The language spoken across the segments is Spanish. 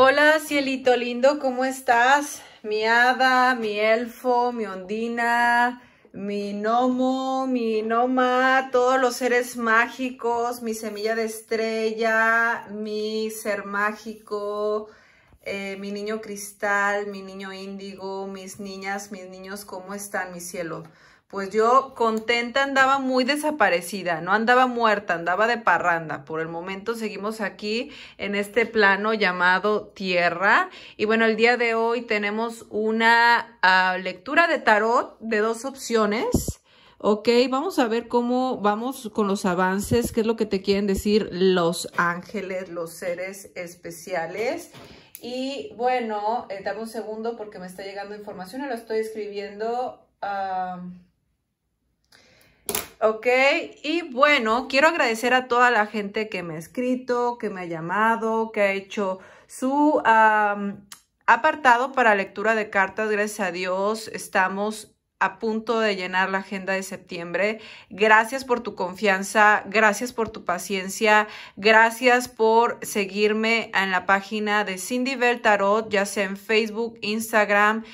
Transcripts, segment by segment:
Hola, cielito lindo, ¿cómo estás? Mi hada, mi elfo, mi ondina, mi gnomo, mi noma, todos los seres mágicos, mi semilla de estrella, mi ser mágico, eh, mi niño cristal, mi niño índigo, mis niñas, mis niños, ¿cómo están, mi cielo? pues yo contenta andaba muy desaparecida, no andaba muerta, andaba de parranda. Por el momento seguimos aquí en este plano llamado Tierra. Y bueno, el día de hoy tenemos una ah, lectura de tarot de dos opciones. Ok, vamos a ver cómo vamos con los avances, qué es lo que te quieren decir los ángeles, los seres especiales. Y bueno, eh, dame un segundo porque me está llegando información, lo estoy escribiendo. Ah, Ok, y bueno, quiero agradecer a toda la gente que me ha escrito, que me ha llamado, que ha hecho su apartado para lectura de cartas. Gracias a Dios, estamos a punto de llenar la agenda de septiembre. Gracias por tu confianza, gracias por tu paciencia, gracias por seguirme en la página de Cindy Bell Tarot, ya sea en Facebook, Instagram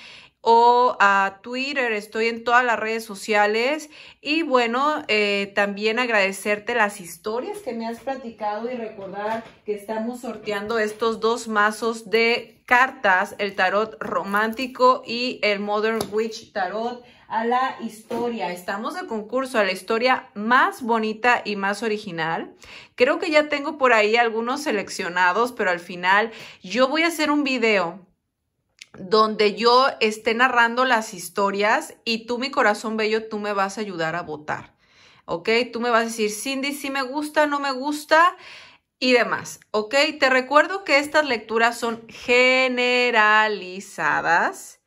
o a Twitter, estoy en todas las redes sociales y bueno, eh, también agradecerte las historias que me has platicado y recordar que estamos sorteando estos dos mazos de cartas, el tarot romántico y el Modern Witch Tarot a la historia. Estamos de concurso a la historia más bonita y más original. Creo que ya tengo por ahí algunos seleccionados, pero al final yo voy a hacer un video donde yo esté narrando las historias y tú, mi corazón bello, tú me vas a ayudar a votar, ¿ok? Tú me vas a decir, Cindy, si me gusta, no me gusta y demás, ¿ok? Te recuerdo que estas lecturas son generalizadas.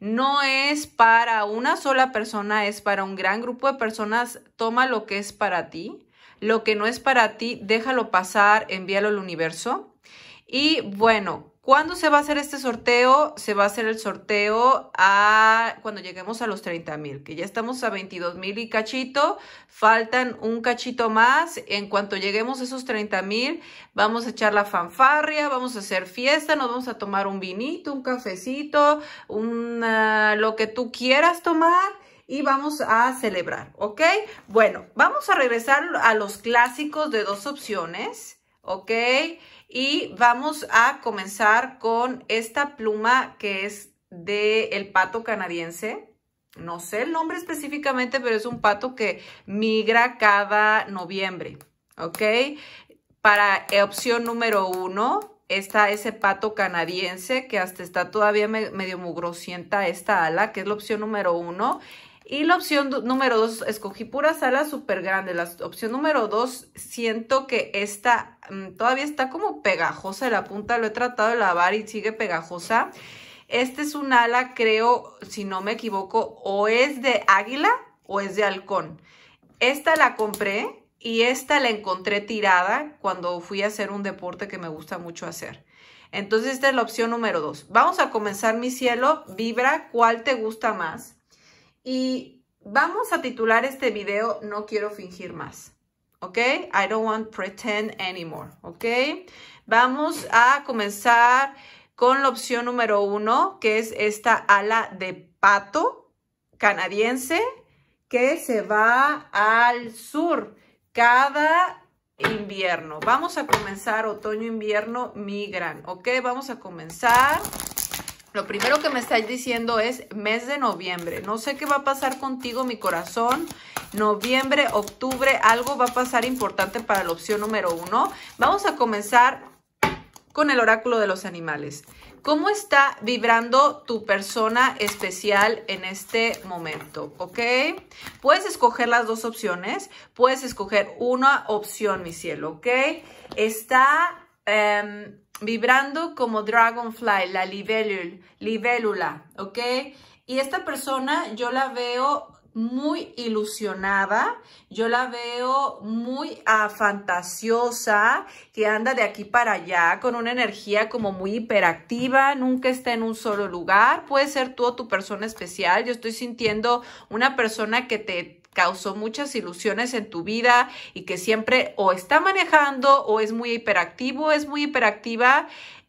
No es para una sola persona, es para un gran grupo de personas. Toma lo que es para ti. Lo que no es para ti, déjalo pasar, envíalo al universo. Y bueno, ¿Cuándo se va a hacer este sorteo? Se va a hacer el sorteo a cuando lleguemos a los 30 mil, que ya estamos a 22 mil y cachito. Faltan un cachito más. En cuanto lleguemos a esos 30 mil, vamos a echar la fanfarria, vamos a hacer fiesta, nos vamos a tomar un vinito, un cafecito, un lo que tú quieras tomar y vamos a celebrar, ¿ok? Bueno, vamos a regresar a los clásicos de dos opciones, ¿ok? Y vamos a comenzar con esta pluma que es de el pato canadiense. No sé el nombre específicamente, pero es un pato que migra cada noviembre, ¿ok? Para eh, opción número uno, está ese pato canadiense que hasta está todavía medio mugrosienta esta ala, que es la opción número uno. Y la opción número dos, escogí puras alas súper grandes. La opción número dos, siento que esta mm, todavía está como pegajosa la punta. Lo he tratado de lavar y sigue pegajosa. Este es un ala, creo, si no me equivoco, o es de águila o es de halcón. Esta la compré y esta la encontré tirada cuando fui a hacer un deporte que me gusta mucho hacer. Entonces, esta es la opción número dos. Vamos a comenzar, mi cielo. Vibra, ¿cuál te gusta más? Y vamos a titular este video No quiero fingir más. ¿Ok? I don't want pretend anymore. ¿Ok? Vamos a comenzar con la opción número uno, que es esta ala de pato canadiense que se va al sur cada invierno. Vamos a comenzar otoño-invierno migran, ¿ok? Vamos a comenzar lo primero que me estáis diciendo es mes de noviembre. No sé qué va a pasar contigo, mi corazón. Noviembre, octubre, algo va a pasar importante para la opción número uno. Vamos a comenzar con el oráculo de los animales. ¿Cómo está vibrando tu persona especial en este momento? ¿Ok? Puedes escoger las dos opciones. Puedes escoger una opción, mi cielo. ¿Ok? Está... Em, vibrando como dragonfly, la libélula, ¿ok? Y esta persona yo la veo muy ilusionada, yo la veo muy ah, fantasiosa, que anda de aquí para allá con una energía como muy hiperactiva, nunca está en un solo lugar, puede ser tú o tu persona especial, yo estoy sintiendo una persona que te causó muchas ilusiones en tu vida y que siempre o está manejando o es muy hiperactivo, es muy hiperactiva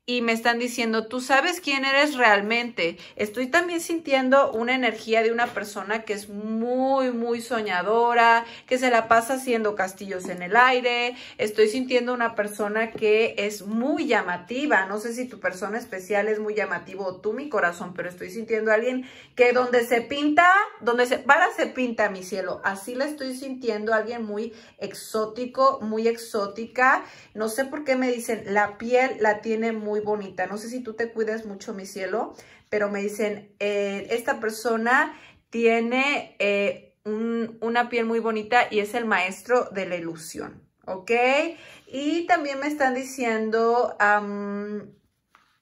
y me están diciendo, tú sabes quién eres realmente. Estoy también sintiendo una energía de una persona que es muy, muy soñadora, que se la pasa haciendo castillos en el aire. Estoy sintiendo una persona que es muy llamativa. No sé si tu persona especial es muy llamativo o tú mi corazón, pero estoy sintiendo a alguien que donde se pinta, donde se para, se pinta mi cielo. Así la estoy sintiendo, alguien muy exótico, muy exótica. No sé por qué me dicen, la piel la tiene muy bonita. No sé si tú te cuidas mucho, mi cielo, pero me dicen, eh, esta persona tiene eh, una piel muy bonita y es el maestro de la ilusión, ¿ok? Y también me están diciendo,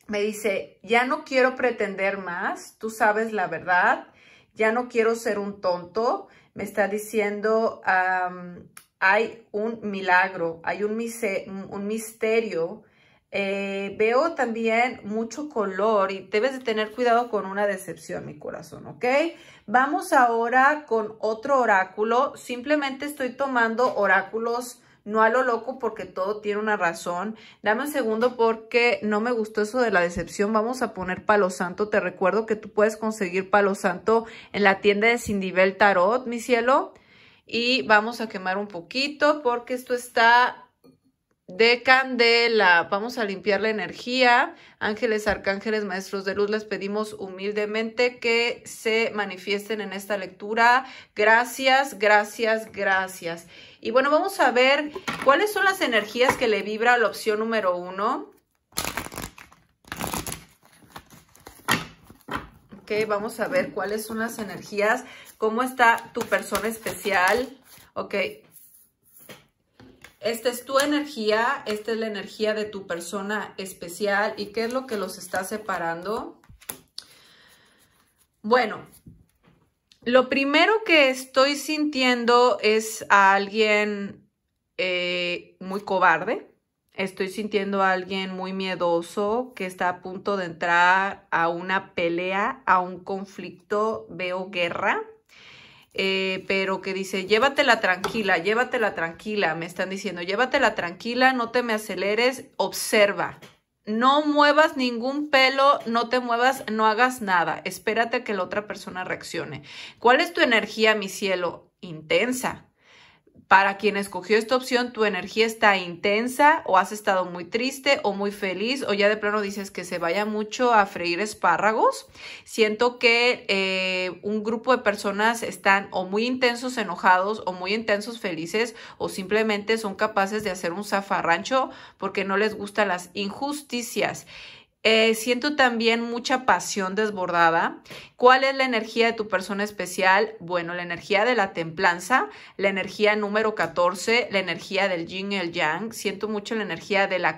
me dice, ya no quiero pretender más, tú sabes la verdad, ya no quiero ser un tonto. Me está diciendo, hay un milagro, hay un misterio eh, veo también mucho color y debes de tener cuidado con una decepción, mi corazón, ¿ok? Vamos ahora con otro oráculo. Simplemente estoy tomando oráculos no a lo loco porque todo tiene una razón. Dame un segundo porque no me gustó eso de la decepción. Vamos a poner palo santo. Te recuerdo que tú puedes conseguir palo santo en la tienda de Sindivel Tarot, mi cielo. Y vamos a quemar un poquito porque esto está de candela. Vamos a limpiar la energía. Ángeles, arcángeles, maestros de luz, les pedimos humildemente que se manifiesten en esta lectura. Gracias, gracias, gracias. Y bueno, vamos a ver cuáles son las energías que le vibra la opción número uno. Ok, vamos a ver cuáles son las energías, cómo está tu persona especial. Ok, esta es tu energía, esta es la energía de tu persona especial. ¿Y qué es lo que los está separando? Bueno, lo primero que estoy sintiendo es a alguien eh, muy cobarde. Estoy sintiendo a alguien muy miedoso que está a punto de entrar a una pelea, a un conflicto. Veo guerra eh, pero que dice, llévatela tranquila, llévatela tranquila, me están diciendo, llévatela tranquila, no te me aceleres, observa. No muevas ningún pelo, no te muevas, no hagas nada. Espérate a que la otra persona reaccione. ¿Cuál es tu energía, mi cielo? Intensa, para quien escogió esta opción, tu energía está intensa o has estado muy triste o muy feliz o ya de plano dices que se vaya mucho a freír espárragos. Siento que eh, un grupo de personas están o muy intensos enojados o muy intensos felices o simplemente son capaces de hacer un zafarrancho porque no les gustan las injusticias. Eh, siento también mucha pasión desbordada. ¿Cuál es la energía de tu persona especial? Bueno, la energía de la templanza, la energía número 14, la energía del yin y el yang. Siento mucho la energía de la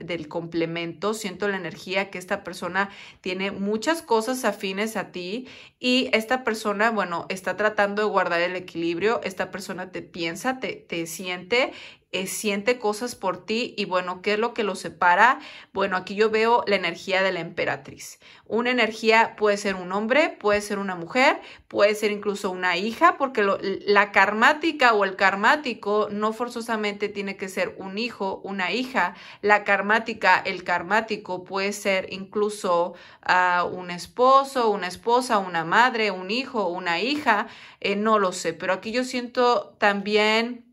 del complemento, siento la energía que esta persona tiene muchas cosas afines a ti y esta persona, bueno, está tratando de guardar el equilibrio, esta persona te piensa, te, te siente eh, siente cosas por ti y bueno, ¿qué es lo que lo separa? Bueno, aquí yo veo la energía de la emperatriz. Una energía puede ser un hombre, puede ser una mujer, puede ser incluso una hija, porque la karmática o el karmático no forzosamente tiene que ser un hijo, una hija. La karmática, el karmático puede ser incluso ah, un esposo, una esposa, una madre, un hijo, una hija, eh, no lo sé, pero aquí yo siento también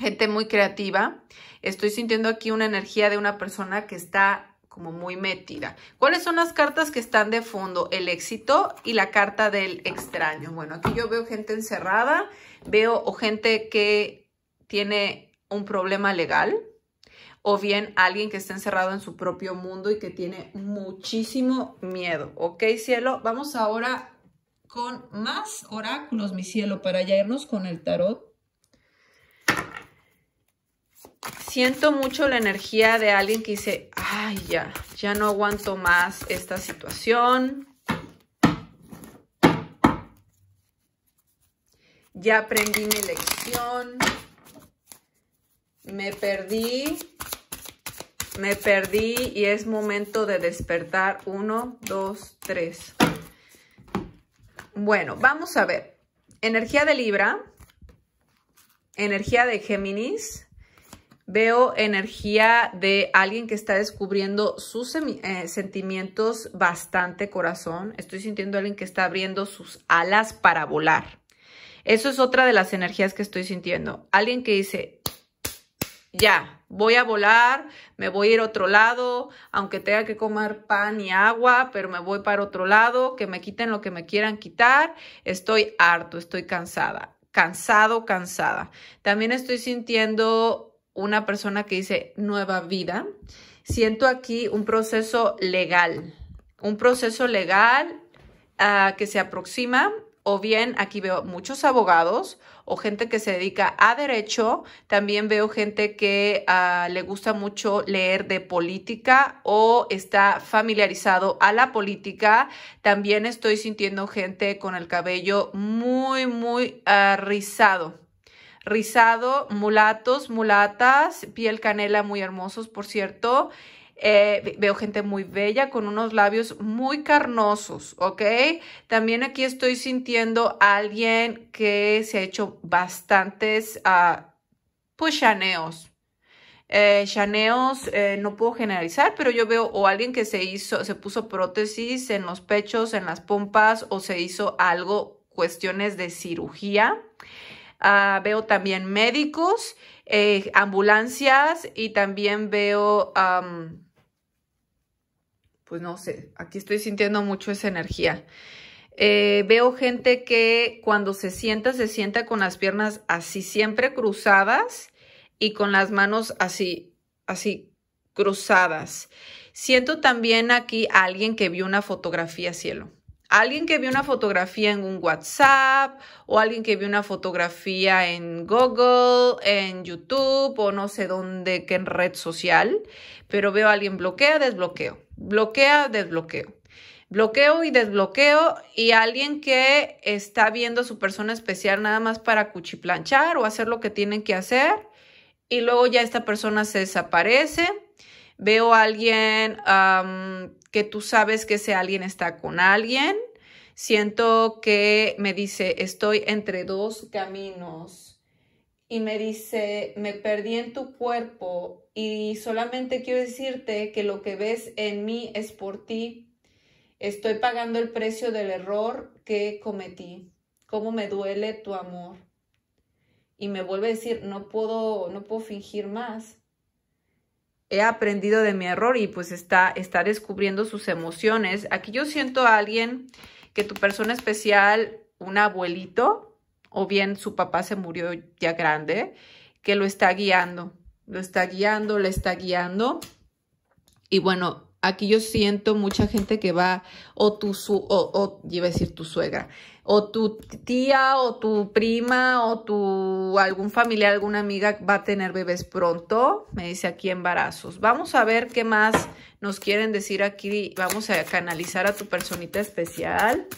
gente muy creativa. Estoy sintiendo aquí una energía de una persona que está como muy metida. ¿Cuáles son las cartas que están de fondo? El éxito y la carta del extraño. Bueno, aquí yo veo gente encerrada, veo o gente que tiene un problema legal o bien alguien que está encerrado en su propio mundo y que tiene muchísimo miedo. ¿Ok, cielo? Vamos ahora con más oráculos, mi cielo, para ya irnos con el tarot siento mucho la energía de alguien que dice, ay, ya, ya no aguanto más esta situación. Ya aprendí mi lección. Me perdí. Me perdí y es momento de despertar. Uno, dos, tres. Bueno, vamos a ver. Energía de Libra. Energía de Géminis veo energía de alguien que está descubriendo sus eh, sentimientos bastante corazón. Estoy sintiendo a alguien que está abriendo sus alas para volar. Eso es otra de las energías que estoy sintiendo. Alguien que dice, ya, voy a volar, me voy a ir a otro lado, aunque tenga que comer pan y agua, pero me voy para otro lado, que me quiten lo que me quieran quitar. Estoy harto, estoy cansada, cansado, cansada. También estoy sintiendo una persona que dice nueva vida, siento aquí un proceso legal, un proceso legal ah, que se aproxima o bien aquí veo muchos abogados o gente que se dedica a derecho, también veo gente que ah, le gusta mucho leer de política o está familiarizado a la política, también estoy sintiendo gente con el cabello muy, muy ah, rizado rizado, mulatos, mulatas, piel canela muy hermosos, por cierto. Eh, veo gente muy bella con unos labios muy carnosos, ¿ok? También aquí estoy sintiendo a alguien que se ha hecho bastantes, ah, pues, chaneos. Eh, chaneos, eh, no puedo generalizar, pero yo veo o alguien que se hizo, se puso prótesis en los pechos, en las pompas, o se hizo algo, cuestiones de cirugía. Ah, veo también médicos, eh, ambulancias y también veo, pues no sé, aquí estoy sintiendo mucho esa energía. Eh, veo gente que cuando se sienta, se sienta con las piernas así siempre cruzadas y con las manos así, así cruzadas. Siento también aquí a alguien que vio una fotografía cielo Alguien que vio una fotografía en un WhatsApp o alguien que vio una fotografía en Google, en YouTube o no sé dónde, que en red social, pero veo a alguien bloquea, desbloqueo, bloquea, desbloqueo bloqueo y desbloqueo y alguien que está viendo a su persona especial nada más para cuchiplanchar o hacer lo que tienen que hacer y luego ya esta persona se desaparece veo a alguien que tú sabes que ese alguien está con alguien, siento que me dice, estoy entre dos caminos y me dice, me perdí en tu cuerpo y solamente quiero decirte que lo que ves en mí es por ti. Estoy pagando el precio del error que cometí. Cómo me duele tu amor. Y me vuelve a decir, no puedo, no puedo fingir más he aprendido de mi error y pues está, está descubriendo sus emociones. Aquí yo siento a alguien que tu persona especial, un abuelito, o bien su papá se murió ya grande, que lo está guiando, lo está guiando, le está guiando. Y bueno, aquí yo siento mucha gente que va, o tu, su, o, o, iba a decir tu suegra, o tu tía o tu prima o tu algún familiar, alguna amiga va a tener bebés pronto, me dice aquí embarazos. Vamos a ver qué más nos quieren decir aquí. Vamos a canalizar a tu personita especial.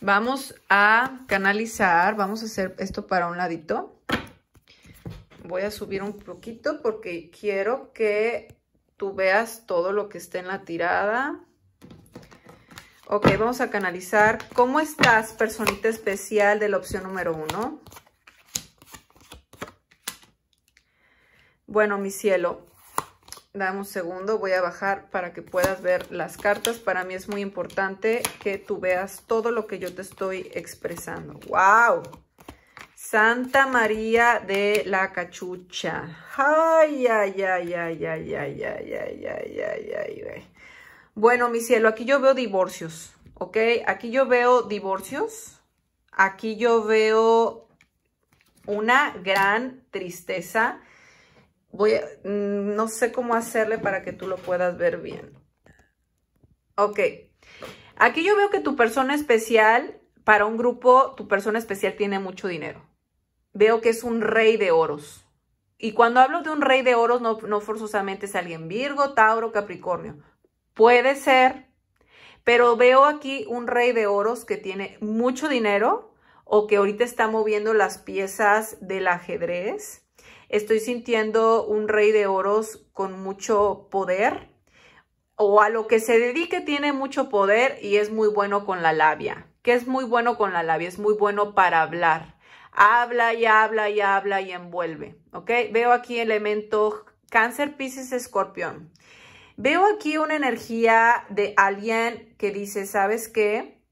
Vamos a canalizar, vamos a hacer esto para un ladito. Voy a subir un poquito porque quiero que tú veas todo lo que está en la tirada. Ok, vamos a canalizar. ¿Cómo estás, personita especial de la opción número uno? Bueno, mi cielo, dame un segundo, voy a bajar para que puedas ver las cartas. Para mí es muy importante que tú veas todo lo que yo te estoy expresando. ¡Wow! Santa María de la Cachucha. Ay, ay, ay, ay, ay, ay, ay, ay, ay, ay, ay, ay. Bueno, mi cielo, aquí yo veo divorcios, ¿ok? Aquí yo veo divorcios. Aquí yo veo una gran tristeza. Voy mm, no sé cómo hacerle para que tú lo puedas ver bien. Ok. Aquí yo veo que tu persona especial, para un grupo, tu persona especial tiene mucho dinero. Veo que es un rey de oros. Y cuando hablo de un rey de oros, no, no forzosamente es alguien Virgo, Tauro, Capricornio. Puede ser, pero veo aquí un rey de oros que tiene mucho dinero o que ahorita está moviendo las piezas del ajedrez. Estoy sintiendo un rey de oros con mucho poder o a lo que se dedique tiene mucho poder y es muy bueno con la labia. que es muy bueno con la labia? Es muy bueno para hablar. Habla y habla y habla y envuelve, ¿ok? Veo aquí elemento cáncer, piscis, escorpión. Veo aquí una energía de alguien que dice, ¿sabes qué?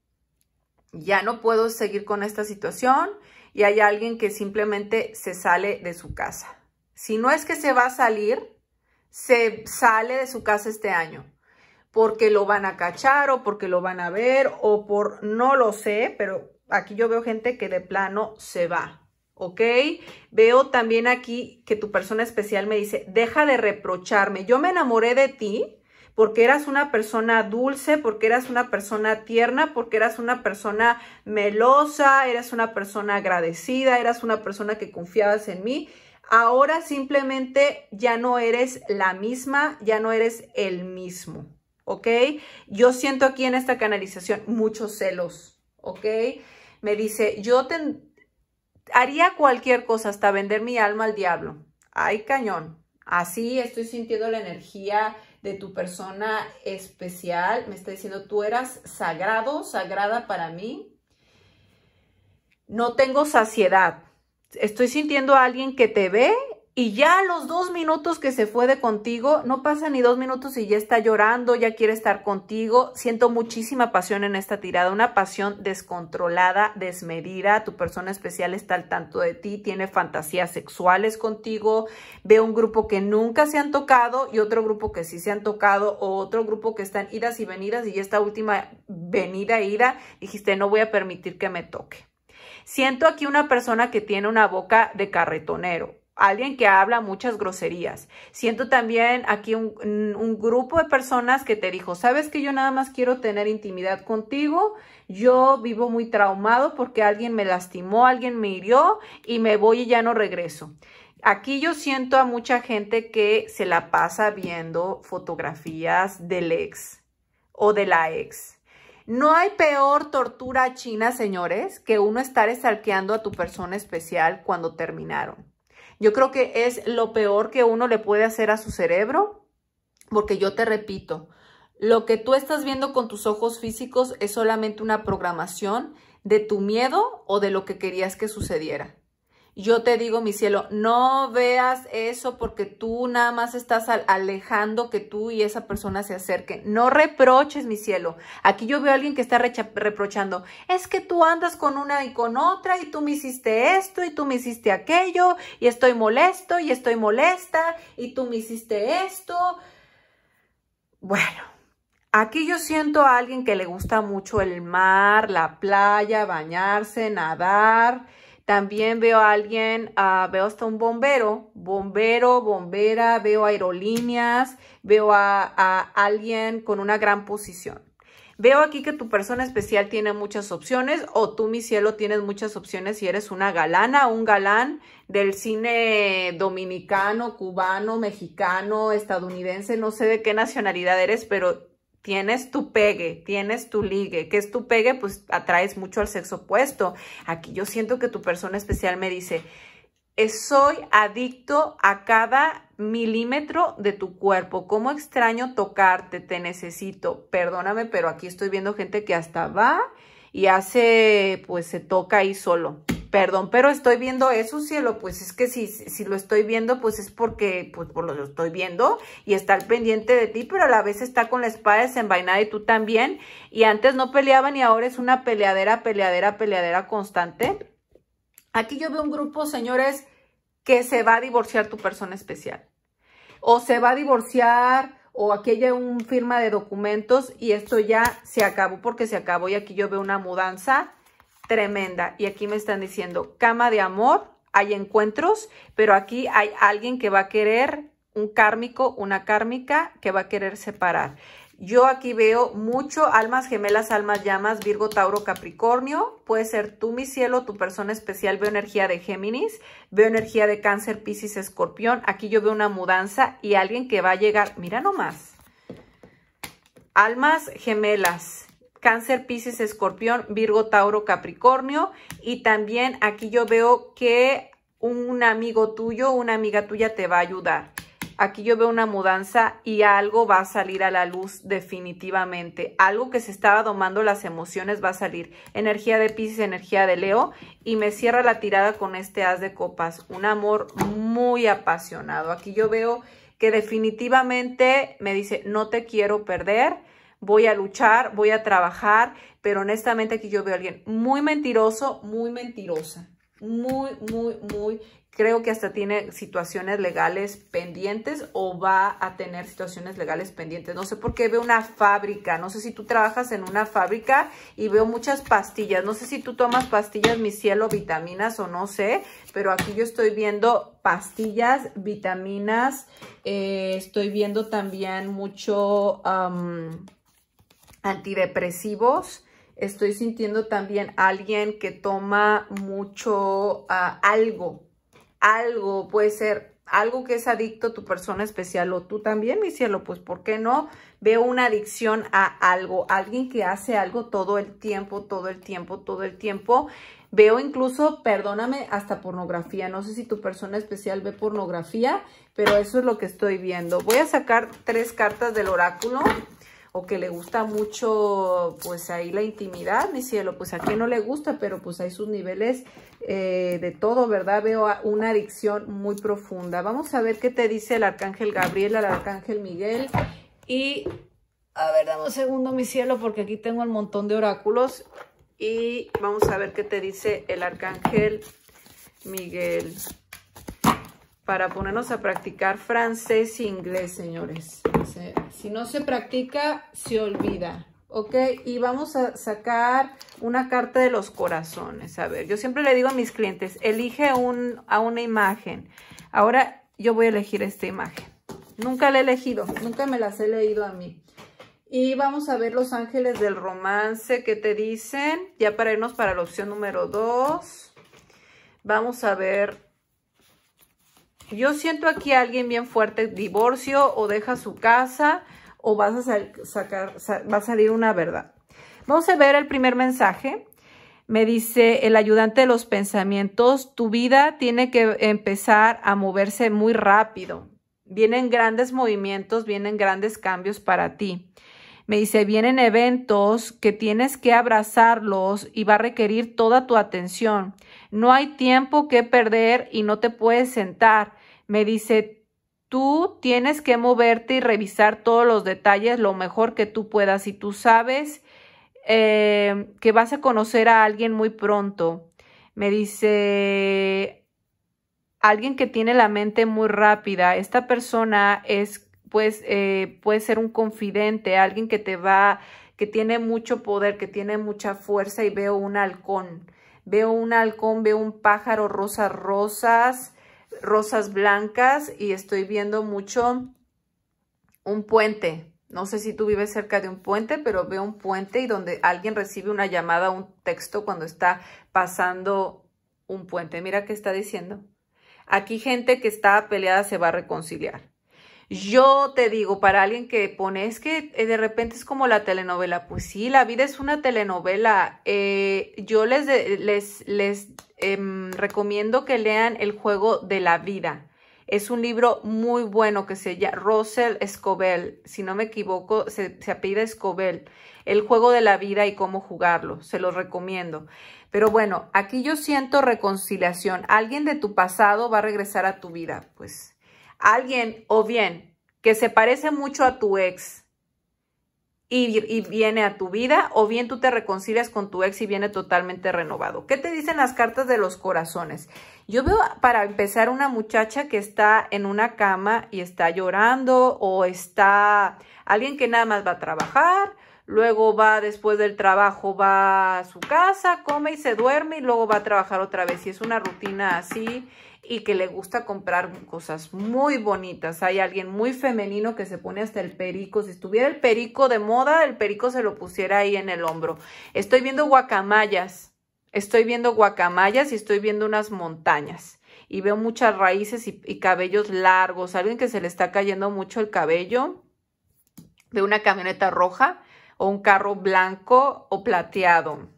Ya no puedo seguir con esta situación y hay alguien que simplemente se sale de su casa. Si no es que se va a salir, se sale de su casa este año porque lo van a cachar o porque lo van a ver o por no lo sé, pero aquí yo veo gente que de plano se va. ¿ok? Veo también aquí que tu persona especial me dice, deja de reprocharme. Yo me enamoré de ti porque eras una persona dulce, porque eras una persona tierna, porque eras una persona melosa, eras una persona agradecida, eras una persona que confiabas en mí. Ahora simplemente ya no eres la misma, ya no eres el mismo, ¿ok? Yo siento aquí en esta canalización muchos celos, ¿ok? Me dice, yo te, haría cualquier cosa hasta vender mi alma al diablo. Ay, cañón. Así estoy sintiendo la energía de tu persona especial. Me está diciendo, tú eras sagrado, sagrada para mí. No tengo saciedad. Estoy sintiendo a alguien que te ve y ya los dos minutos que se fue de contigo, no pasa ni dos minutos y ya está llorando, ya quiere estar contigo. Siento muchísima pasión en esta tirada, una pasión descontrolada, desmedida. Tu persona especial está al tanto de ti, tiene fantasías sexuales contigo. Ve un grupo que nunca se han tocado y otro grupo que sí se han tocado o otro grupo que están idas y venidas y esta última venida, ida, dijiste no voy a permitir que me toque. Siento aquí una persona que tiene una boca de carretonero alguien que habla muchas groserías. Siento también aquí un, grupo de personas que te dijo, sabes que yo nada más quiero tener intimidad contigo, yo vivo muy traumado porque alguien me lastimó, alguien me hirió y me voy y ya no regreso. Aquí yo siento a mucha gente que se la pasa viendo fotografías del ex o de la ex. No hay peor tortura china, señores, que uno estar estalqueando a tu persona especial cuando terminaron. Yo creo que es lo peor que uno le puede hacer a su cerebro, porque yo te repito, lo que tú estás viendo con tus ojos físicos es solamente una programación de tu miedo o de lo que querías que sucediera. Yo te digo, mi cielo, no veas eso porque tú nada más estás alejando que tú y esa persona se acerquen. No reproches, mi cielo. Aquí yo veo a alguien que está reprochando. Es que tú andas con una y con otra y tú me hiciste esto y tú me hiciste aquello y estoy molesto y estoy molesta y tú me hiciste esto. Bueno, Aquí yo siento a alguien que le gusta mucho el mar, la playa, bañarse, nadar también veo a alguien, ah, veo hasta un bombero, bombero, bombera, veo aerolíneas, veo a, a alguien con una gran posición. Veo aquí que tu persona especial tiene muchas opciones o tú, mi cielo, tienes muchas opciones si eres una galana, un galán del cine dominicano, cubano, mexicano, estadounidense, no sé de qué nacionalidad eres, pero tienes tu pegue, tienes tu ligue. ¿Qué es tu pegue? Pues atraes mucho al sexo opuesto. Aquí yo siento que tu persona especial me dice, soy adicto a cada milímetro de tu cuerpo. ¿Cómo extraño tocarte? Te necesito. Perdóname, pero aquí estoy viendo gente que hasta va y hace, pues se toca ahí solo perdón, pero estoy viendo eso, cielo, pues es que si, si lo estoy viendo, pues es porque pues, por lo estoy viendo y está al pendiente de ti, pero a la vez está con la espada desenvainada y tú también. Y antes no peleaban y ahora es una peleadera, peleadera, peleadera constante. Aquí yo veo un grupo, señores, que se va a divorciar tu persona especial. O se va a divorciar, o aquí hay un firma de documentos y esto ya se acabó porque se acabó y aquí yo veo una mudanza tremenda. Y aquí me están diciendo, cama de amor, hay encuentros, pero aquí hay alguien que va a querer, un kármico, una kármica, que va a querer separar. Yo aquí veo mucho almas gemelas, almas llamas, Virgo, Tauro, Capricornio. Puede ser tú, mi cielo, tu persona especial. Veo energía de Géminis, veo energía de Cáncer, Pisces, Escorpión. Aquí yo veo una mudanza y alguien que va a llegar. Mira nomás. Almas gemelas, Cáncer, Pisces, Escorpión, Virgo, Tauro, Capricornio. Y también aquí yo veo que un amigo tuyo, una amiga tuya te va a ayudar. Aquí yo veo una mudanza y algo va a salir a la luz definitivamente. Algo que se estaba domando las emociones va a salir. Energía de Pisces, energía de Leo. Y me cierra la tirada con este haz de copas. Un amor muy apasionado. Aquí yo veo que definitivamente me dice, no te quiero perder voy a luchar, voy a trabajar, pero honestamente aquí yo veo a alguien muy mentiroso, muy mentirosa, muy, muy, muy, creo que hasta tiene situaciones legales pendientes o va a tener situaciones legales pendientes. No sé por qué veo una fábrica, no sé si tú trabajas en una fábrica y veo muchas pastillas, no sé si tú tomas pastillas, mi cielo, vitaminas o no sé, pero aquí yo estoy viendo pastillas, vitaminas, eh, estoy viendo también mucho antidepresivos. Estoy sintiendo también alguien que toma mucho ah, algo. Algo puede ser algo que es adicto tu persona especial o tú también, mi cielo. Pues, ¿por qué no? Veo una adicción a algo. Alguien que hace algo todo el tiempo, todo el tiempo, todo el tiempo. Veo incluso, perdóname, hasta pornografía. No sé si tu persona especial ve pornografía, pero eso es lo que estoy viendo. Voy a sacar tres cartas del oráculo o que le gusta mucho, pues ahí la intimidad, mi cielo, pues a no le gusta, pero pues hay sus niveles eh, de todo, ¿verdad? Veo una adicción muy profunda. Vamos a ver qué te dice el arcángel Gabriel, el arcángel Miguel y... A ver, dame un segundo, mi cielo, porque aquí tengo un montón de oráculos. Y vamos a ver qué te dice el arcángel Miguel para ponernos a practicar francés e inglés, señores. Si no se practica, se olvida. ¿Ok? Y vamos a sacar una carta de los corazones. A ver, yo siempre le digo a mis clientes, elige a una imagen. Ahora yo voy a elegir esta imagen. Nunca la he elegido, nunca me las he leído a mí. Y vamos a ver los ángeles del romance que te dicen. Ya para irnos para la opción número 2. Vamos a ver yo siento aquí a alguien bien fuerte, divorcio o deja su casa o vas a sacar, va a salir una verdad. Vamos a ver el primer mensaje. Me dice el ayudante de los pensamientos, tu vida tiene que empezar a moverse muy rápido. Vienen grandes movimientos, vienen grandes cambios para ti. Me dice, vienen eventos que tienes que abrazarlos y va a requerir toda tu atención. No hay tiempo que perder y no te puedes sentar me dice, tú tienes que moverte y revisar todos los detalles lo mejor que tú puedas y tú sabes eh, que vas a conocer a alguien muy pronto. Me dice, alguien que tiene la mente muy rápida, esta persona es, pues, eh, puede ser un confidente, alguien que te va, que tiene mucho poder, que tiene mucha fuerza y veo un halcón. Veo un halcón, veo un pájaro rosas rosas, rosas blancas y estoy viendo mucho un puente. No sé si tú vives cerca de un puente, pero veo un puente y donde alguien recibe una llamada, un texto cuando está pasando un puente. Mira qué está diciendo. Aquí gente que está peleada se va a reconciliar. Yo te digo, para alguien que pone, es que eh, de repente es como la telenovela, pues sí, la vida es una telenovela. Eh, yo les, les, les em, recomiendo que lean El juego de la vida. Es un libro muy bueno que se llama Russell Escobel, si no me equivoco, se, se Escobel, El juego de la vida y cómo jugarlo, se los recomiendo. Pero bueno, aquí yo siento reconciliación, alguien de tu pasado va a regresar a tu vida, pues alguien o bien que se parece mucho a tu ex y, viene a tu vida, o bien tú te reconcilias con tu ex y viene totalmente renovado. ¿Qué te dicen las cartas de los corazones? Yo veo para empezar una muchacha que está en una cama y está llorando o está alguien que nada más va a trabajar, luego va después del trabajo, va a su casa, come y se duerme y luego va a trabajar otra vez. Y es una rutina así y que le gusta comprar cosas muy bonitas. Hay alguien muy femenino que se pone hasta el perico. Si estuviera el perico de moda, el perico se lo pusiera ahí en el hombro. Estoy viendo guacamayas. Estoy viendo guacamayas y estoy viendo unas montañas. Y veo muchas raíces y, cabellos largos. Alguien que se le está cayendo mucho el cabello. de una camioneta roja o un carro blanco o plateado.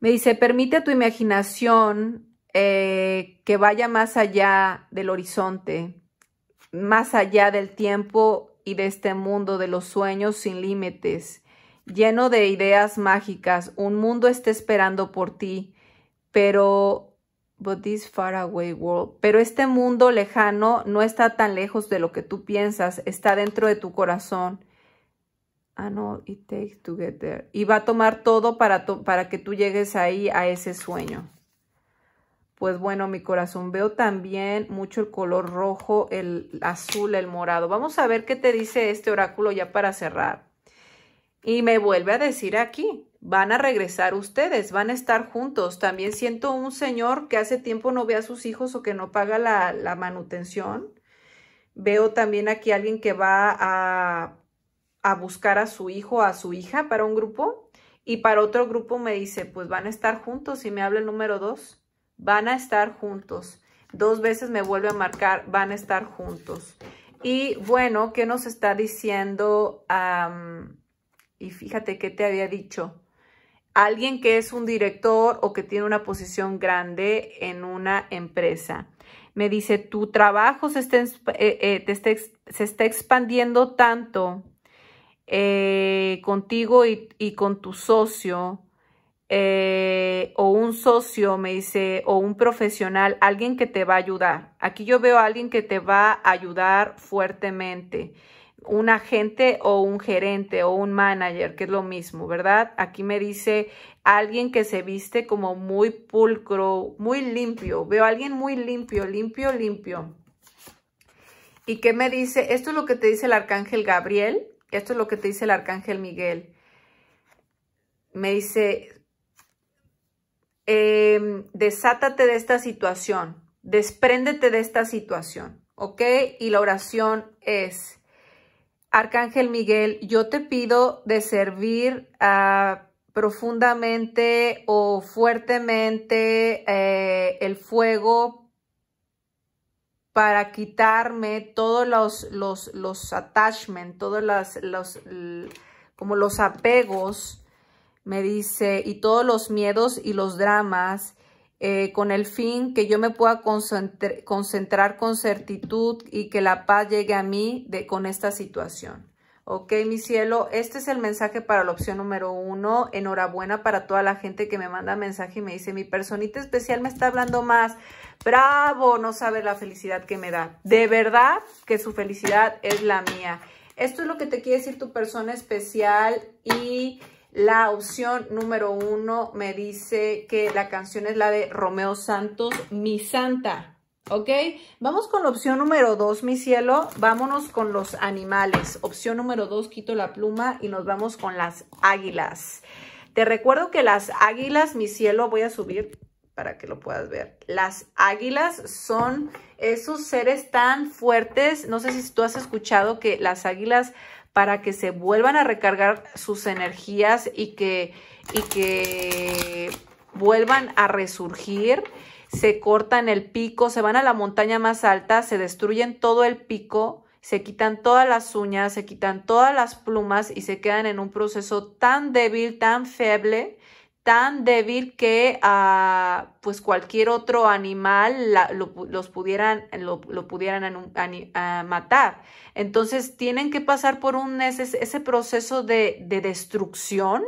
Me dice, permite a tu imaginación eh, que vaya más allá del horizonte, más allá del tiempo y de este mundo de los sueños sin límites, lleno de ideas mágicas. Un mundo está esperando por ti, pero But this far away world. Pero este mundo lejano no está tan lejos de lo que tú piensas, está dentro de tu corazón. it takes to get Y va a tomar todo para, para que tú llegues ahí a ese sueño. Pues bueno, mi corazón, veo también mucho el color rojo, el azul, el morado. Vamos a ver qué te dice este oráculo ya para cerrar. Y me vuelve a decir aquí, van a regresar ustedes, van a estar juntos. También siento un señor que hace tiempo no ve a sus hijos o que no paga la, manutención. Veo también aquí alguien que va a, a buscar a su hijo a su hija para un grupo. Y para otro grupo me dice, pues van a estar juntos y me habla el número dos van a estar juntos. Dos veces me vuelve a marcar, van a estar juntos. Y bueno, ¿qué nos está diciendo? y fíjate qué te había dicho. Alguien que es un director o que tiene una posición grande en una empresa. Me dice, tu trabajo se está, eh, eh, se está expandiendo tanto eh, contigo y con tu socio eh, o un socio, me dice, o un profesional, alguien que te va a ayudar. Aquí yo veo a alguien que te va a ayudar fuertemente. Un agente o un gerente o un manager, que es lo mismo, ¿verdad? Aquí me dice alguien que se viste como muy pulcro, muy limpio. Veo a alguien muy limpio, limpio, limpio. ¿Y qué me dice? Esto es lo que te dice el arcángel Gabriel. Esto es lo que te dice el arcángel Miguel. Me dice, Em, desátate de esta situación, despréndete de esta situación, ¿ok? Y la oración es, Arcángel Miguel, yo te pido de servir ah, profundamente o fuertemente eh, el fuego para quitarme todos los, los, attachments, todos los, como los apegos me dice, y todos los miedos y los dramas, eh, con el fin que yo me pueda concentrar con certitud y que la paz llegue a mí de, con esta situación. Ok, mi cielo, este es el mensaje para la opción número uno. Enhorabuena para toda la gente que me manda mensaje y me dice, mi personita especial me está hablando más. Bravo, no sabe la felicidad que me da. De verdad que su felicidad es la mía. Esto es lo que te quiere decir tu persona especial y la opción número uno me dice que la canción es la de Romeo Santos, Mi Santa. ¿Ok? Vamos con la opción número dos, mi cielo. Vámonos con los animales. Opción número dos, quito la pluma y nos vamos con las águilas. Te recuerdo que las águilas, mi cielo, voy a subir para que lo puedas ver. Las águilas son esos seres tan fuertes. No sé si tú has escuchado que las águilas para que se vuelvan a recargar sus energías y que, y que vuelvan a resurgir se cortan el pico, se van a la montaña más alta, se destruyen todo el pico, se quitan todas las uñas, se quitan todas las plumas y se quedan en un proceso tan débil, tan feble, tan débil que a ah, pues cualquier otro animal lo, los pudieran, lo, pudieran ah, matar. Entonces tienen que pasar por un, ese, proceso de, destrucción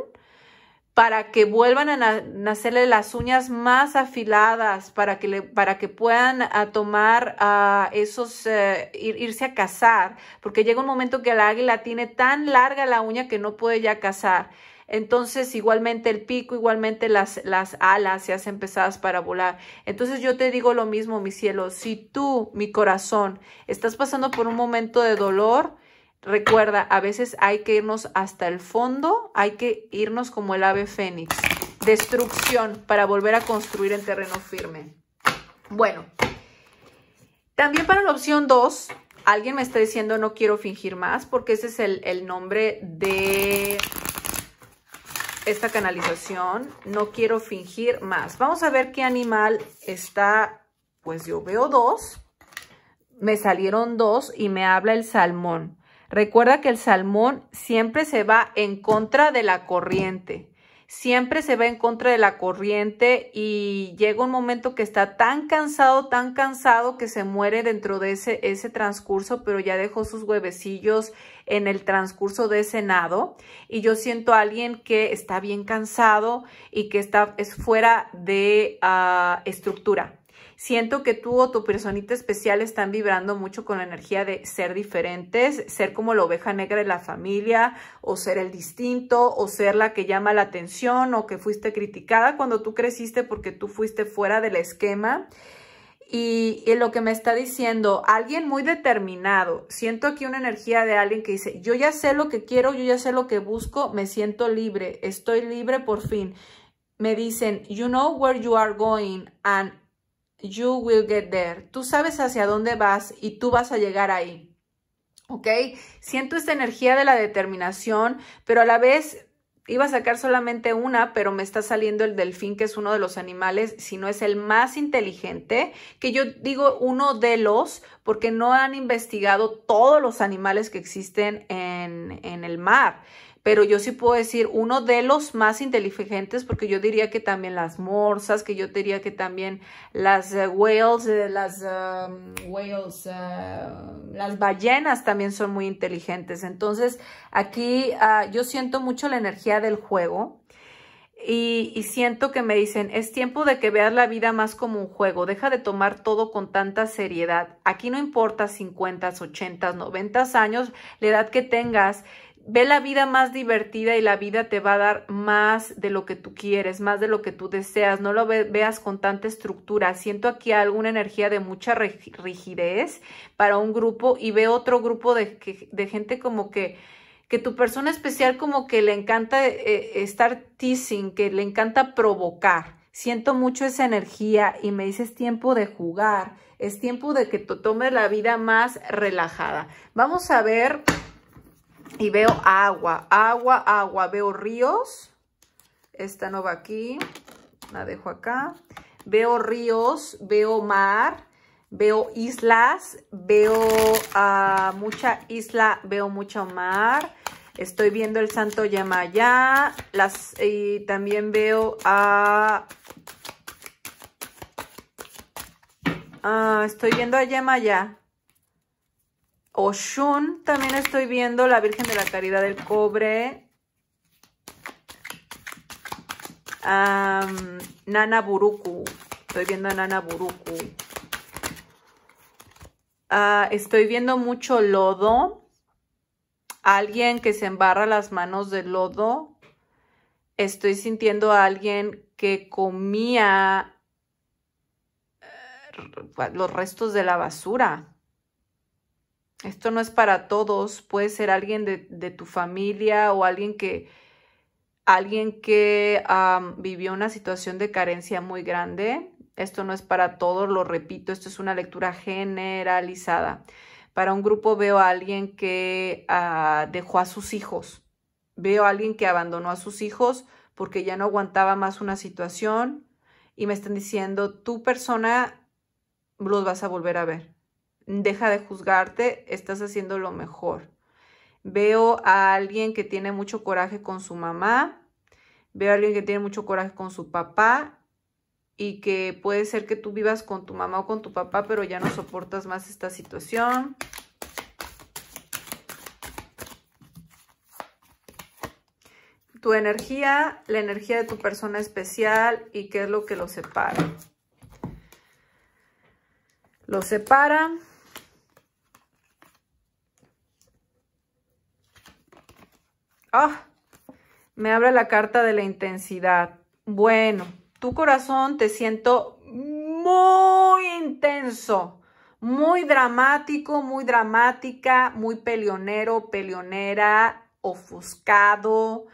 para que vuelvan a nacerle las uñas más afiladas, para que, le, para que puedan a ah, tomar a esos, eh, irse a cazar, porque llega un momento que el águila tiene tan larga la uña que no puede ya cazar entonces igualmente el pico, igualmente las, alas se hacen pesadas para volar. Entonces yo te digo lo mismo, mi cielo, si tú, mi corazón, estás pasando por un momento de dolor, recuerda, a veces hay que irnos hasta el fondo, hay que irnos como el ave fénix. Destrucción para volver a construir en terreno firme. Bueno, también para la opción 2, alguien me está diciendo no quiero fingir más porque ese es el nombre de esta canalización. No quiero fingir más. Vamos a ver qué animal está. Pues yo veo dos. Me salieron dos y me habla el salmón. Recuerda que el salmón siempre se va en contra de la corriente. Siempre se va en contra de la corriente y llega un momento que está tan cansado, tan cansado que se muere dentro de ese, ese transcurso, pero ya dejó sus huevecillos en el transcurso de ese nado, y yo siento a alguien que está bien cansado y que está, es fuera de ah, estructura. Siento que tú o tu personita especial están vibrando mucho con la energía de ser diferentes, ser como la oveja negra de la familia, o ser el distinto, o ser la que llama la atención, o que fuiste criticada cuando tú creciste porque tú fuiste fuera del esquema. Y, lo que me está diciendo, alguien muy determinado, siento aquí una energía de alguien que dice, yo ya sé lo que quiero, yo ya sé lo que busco, me siento libre, estoy libre por fin. Me dicen, you know where you are going and you will get there. Tú sabes hacia dónde vas y tú vas a llegar ahí. ¿Ok? Siento esta energía de la determinación, pero a la vez Iba a sacar solamente una, pero me está saliendo el delfín, que es uno de los animales, si no es el más inteligente, que yo digo uno de los, porque no han investigado todos los animales que existen en, el mar pero yo sí puedo decir uno de los más inteligentes, porque yo diría que también las morsas, que yo diría que también las eh, whales, eh, las um, whales, um, las ballenas también son muy inteligentes. Entonces, aquí ah, yo siento mucho la energía del juego. Y, y, siento que me dicen, es tiempo de que veas la vida más como un juego, deja de tomar todo con tanta seriedad. Aquí no importa 50, 80, 90 años, la edad que tengas, ve la vida más divertida y la vida te va a dar más de lo que tú quieres, más de lo que tú deseas. No lo veas con tanta estructura. Siento aquí alguna energía de mucha rigidez para un grupo y ve otro grupo de, gente como que que tu persona especial como que le encanta eh, estar teasing, que le encanta provocar. Siento mucho esa energía y me dices tiempo de jugar, es tiempo de que tomes la vida más relajada. Vamos a ver y veo agua, agua, agua. Veo ríos. Esta no va aquí. La dejo acá. Veo ríos, veo mar, veo islas, veo ah, mucha isla, veo mucho mar. Estoy viendo el Santo Yemayá. Las, y también veo a... Ah, ah, estoy viendo a Yemayá. Oshun. También estoy viendo la Virgen de la Caridad del Cobre. Nana Buruku. Estoy viendo a Nana Buruku. Ah, estoy viendo mucho lodo. Alguien que se embarra las manos de lodo. Estoy sintiendo a alguien que comía eh, los restos de la basura. Esto no es para todos, puede ser alguien de, tu familia o alguien que, alguien que vivió una situación de carencia muy grande. Esto no es para todos, lo repito, esto es una lectura generalizada. Para un grupo veo a alguien que ah, dejó a sus hijos, veo a alguien que abandonó a sus hijos porque ya no aguantaba más una situación y me están diciendo, tu persona los vas a volver a ver deja de juzgarte, estás haciendo lo mejor. Veo a alguien que tiene mucho coraje con su mamá, veo a alguien que tiene mucho coraje con su papá y que puede ser que tú vivas con tu mamá o con tu papá, pero ya no soportas más esta situación. Tu energía, la energía de tu persona especial y qué es lo que lo separa. Lo separa. Ah, me abre la carta de la intensidad. Bueno, tu corazón te siento muy intenso, muy dramático, muy dramática, muy peleonero, peleonera, ofuscado,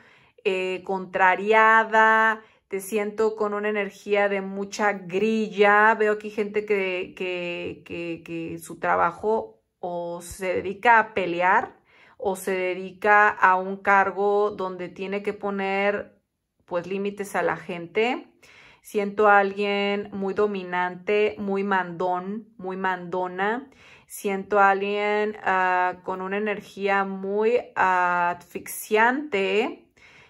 eh, contrariada, te siento con una energía de mucha grilla. Veo aquí gente que, que, que, que, su trabajo o se dedica a pelear o se dedica a un cargo donde tiene que poner pues límites a la gente. Siento a alguien muy dominante, muy mandón, muy mandona. Siento a alguien ah, con una energía muy asfixiante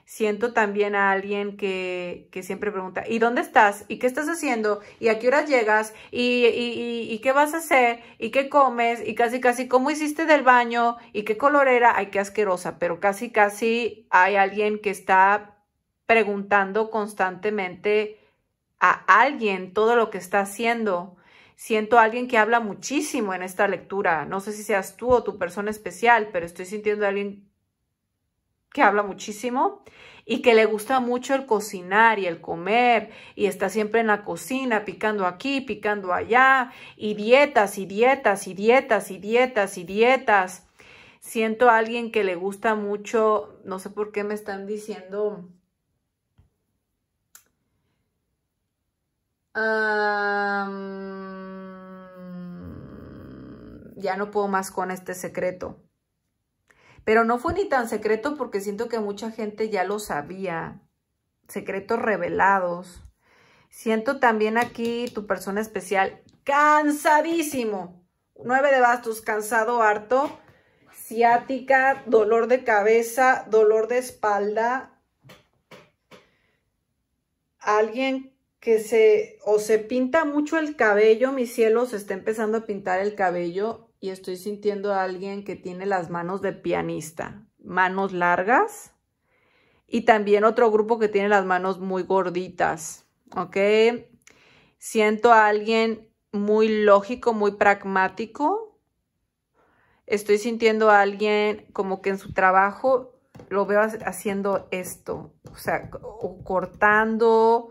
siento también a alguien que, que, siempre pregunta, ¿y dónde estás? ¿Y qué estás haciendo? ¿Y a qué hora llegas? ¿Y, y, y, y qué vas a hacer? ¿Y qué comes? Y casi, casi, ¿cómo hiciste del baño? ¿Y qué color era? Ay, qué asquerosa, pero casi, casi hay alguien que está preguntando constantemente a alguien todo lo que está haciendo. Siento a alguien que habla muchísimo en esta lectura. No sé si seas tú o tu persona especial, pero estoy sintiendo a alguien que habla muchísimo y que le gusta mucho el cocinar y el comer y está siempre en la cocina picando aquí, picando allá y dietas y dietas y dietas y dietas y dietas. Siento a alguien que le gusta mucho, no sé por qué me están diciendo... ya no puedo más con este secreto. Pero no fue ni tan secreto porque siento que mucha gente ya lo sabía. Secretos revelados. Siento también aquí tu persona especial cansadísimo. Nueve de bastos, cansado, harto. Ciática, dolor de cabeza, dolor de espalda. Alguien que se o se pinta mucho el cabello, mi cielo, se está empezando a pintar el cabello y estoy sintiendo a alguien que tiene las manos de pianista, manos largas. Y también otro grupo que tiene las manos muy gorditas, ¿ok? Siento a alguien muy lógico, muy pragmático. Estoy sintiendo a alguien como que en su trabajo lo veo haciendo esto, o sea, o cortando,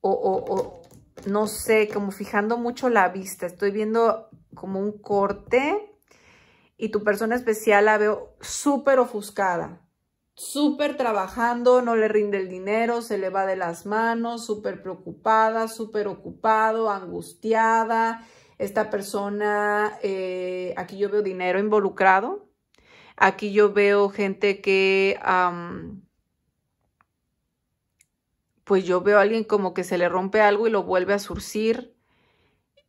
o, o, o no sé, como fijando mucho la vista. Estoy viendo como un corte y tu persona especial la veo súper ofuscada, súper trabajando, no le rinde el dinero, se le va de las manos, súper preocupada, súper ocupado, angustiada. Esta persona, eh, aquí yo veo dinero involucrado, aquí yo veo gente que... pues yo veo a alguien como que se le rompe algo y lo vuelve a surcir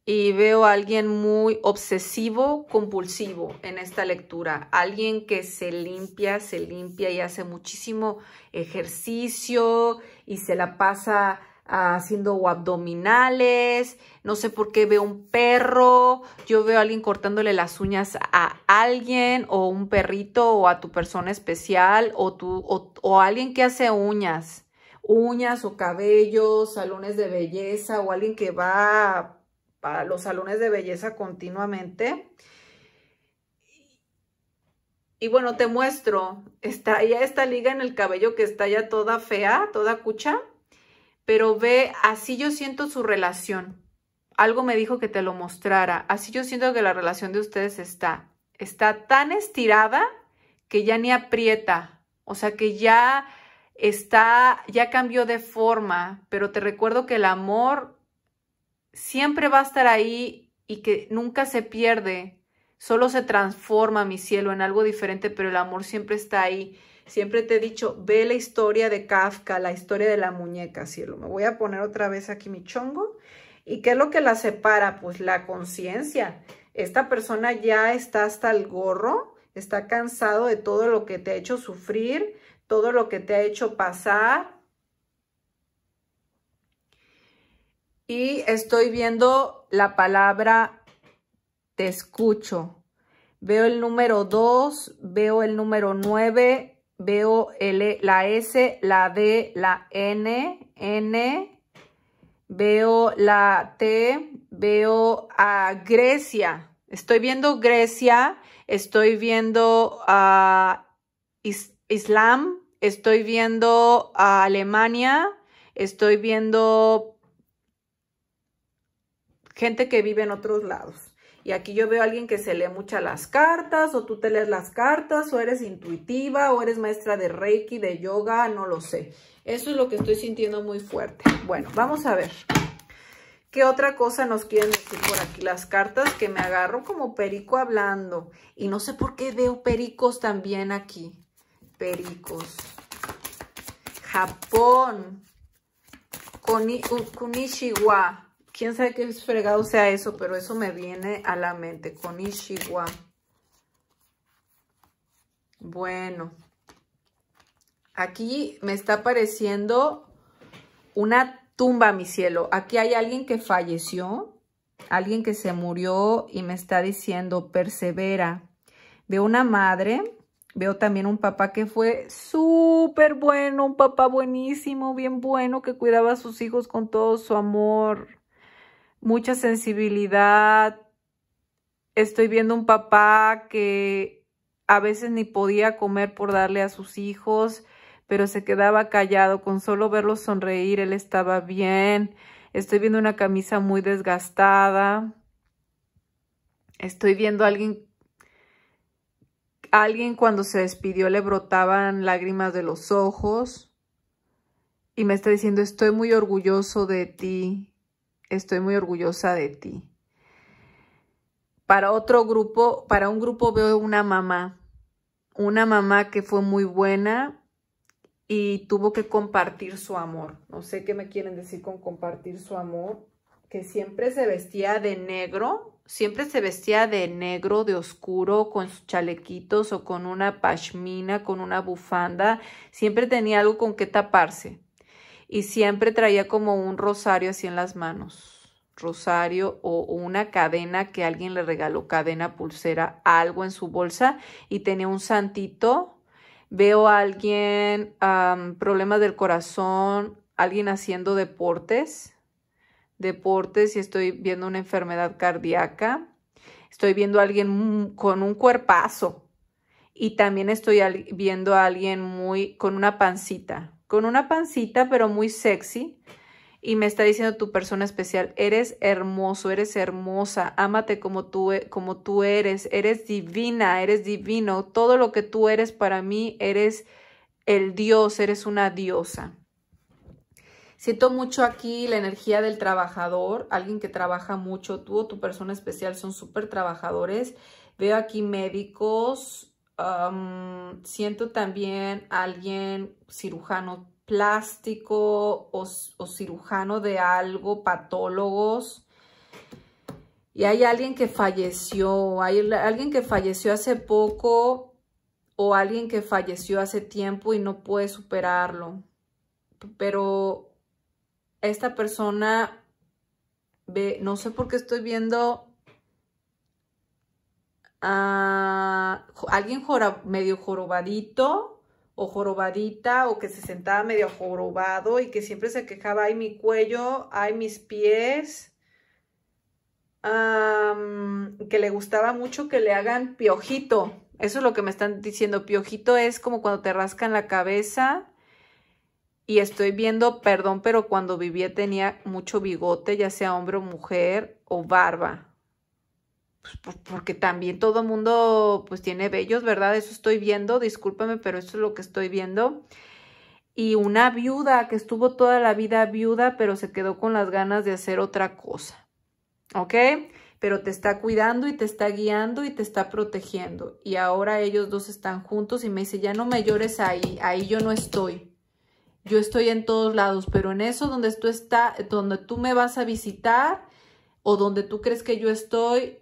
y veo a alguien muy obsesivo, compulsivo en esta lectura. Alguien que se limpia, se limpia y hace muchísimo ejercicio y se la pasa haciendo abdominales, no sé por qué veo un perro, yo veo a alguien cortándole las uñas a alguien o un perrito o a tu persona especial o, tú, o, o alguien que hace uñas, uñas o cabellos, salones de belleza o alguien que va para los salones de belleza continuamente. Y bueno, te muestro, está ya esta liga en el cabello que está ya toda fea, toda cucha, pero ve, así yo siento su relación. Algo me dijo que te lo mostrara, así yo siento que la relación de ustedes está, está tan estirada que ya ni aprieta, o sea que ya está, ya cambió de forma, pero te recuerdo que el amor siempre va a estar ahí y que nunca se pierde, solo se transforma mi cielo en algo diferente, pero el amor siempre está ahí. Siempre te he dicho, ve la historia de Kafka, la historia de la muñeca, cielo. Me voy a poner otra vez aquí mi chongo. ¿Y qué es lo que la separa? Pues la conciencia. Esta persona ya está hasta el gorro, está cansado de todo lo que te ha hecho sufrir, todo lo que te ha hecho pasar, y estoy viendo la palabra te escucho. Veo el número 2, veo el número 9, veo el, la S, la D, la N, N, veo la T, veo a Grecia. Estoy viendo Grecia, estoy viendo a Islam, estoy viendo a Alemania, estoy viendo gente que vive en otros lados. Y aquí yo veo a alguien que se lee muchas las cartas, o tú te lees las cartas, o eres intuitiva, o eres maestra de Reiki, de yoga, no lo sé. Eso es lo que estoy sintiendo muy fuerte. Bueno, vamos a ver. ¿Qué otra cosa nos quieren decir por aquí? Las cartas que me agarro como perico hablando. Y no sé por qué veo pericos también aquí. Pericos. Japón. Kunishiwa. Quién sabe qué fregado sea eso, pero eso me viene a la mente. Con Ishiwa. Bueno. Aquí me está apareciendo una tumba, mi cielo. Aquí hay alguien que falleció. Alguien que se murió y me está diciendo, persevera. Veo una madre Veo también un papá que fue súper bueno, un papá buenísimo, bien bueno, que cuidaba a sus hijos con todo su amor mucha sensibilidad. Estoy viendo un papá que a veces ni podía comer por darle a sus hijos, pero se quedaba callado. Con solo verlo sonreír, él estaba bien. Estoy viendo una camisa muy desgastada. Estoy viendo a alguien alguien cuando se despidió le brotaban lágrimas de los ojos y me está diciendo, estoy muy orgulloso de ti, Estoy muy orgullosa de ti. Para otro grupo, para un grupo veo una mamá, una mamá que fue muy buena y tuvo que compartir su amor. No sé qué me quieren decir con compartir su amor, que siempre se vestía de negro, siempre se vestía de negro, de oscuro, con sus chalequitos o con una pashmina, con una bufanda, siempre tenía algo con que taparse y siempre traía como un rosario así en las manos. Rosario o una cadena que alguien le regaló, cadena, pulsera, algo en su bolsa y tenía un santito. Veo a alguien, problemas del corazón, alguien haciendo deportes, deportes y estoy viendo una enfermedad cardíaca. Estoy viendo a alguien con un cuerpazo y también estoy viendo a alguien muy con una pancita, con una pancita, pero muy sexy. Y me está diciendo tu persona especial, eres hermoso, eres hermosa, ámate como tú, e, como tú eres, eres divina, eres divino, todo lo que tú eres para mí, eres el Dios, eres una diosa. Siento mucho aquí la energía del trabajador, alguien que trabaja mucho, tú o tu persona especial son súper trabajadores. Veo aquí médicos, siento también alguien cirujano plástico o, o cirujano de algo, patólogos, y hay alguien que falleció, hay alguien que falleció hace poco o alguien que falleció hace tiempo y no puede superarlo. Pero esta persona ve, no sé por qué estoy viendo Ah, alguien medio jorobadito o jorobadita o que se sentaba medio jorobado y que siempre se quejaba, ay mi cuello, ay mis pies, que le gustaba mucho que le hagan piojito. Eso es lo que me están diciendo. Piojito es como cuando te rascan la cabeza. Y estoy viendo, perdón, pero cuando vivía tenía mucho bigote, ya sea hombre o mujer, o barba. Pues, porque también todo mundo pues tiene bellos, ¿verdad? Eso estoy viendo, discúlpame, pero eso es lo que estoy viendo. Y una viuda que estuvo toda la vida viuda, pero se quedó con las ganas de hacer otra cosa, ¿ok? Pero te está cuidando y te está guiando y te está protegiendo. Y ahora ellos dos están juntos y me dice, ya no me llores ahí, ahí yo no estoy. Yo estoy en todos lados, pero en eso donde tú, está, donde tú me vas a visitar o donde tú crees que yo estoy,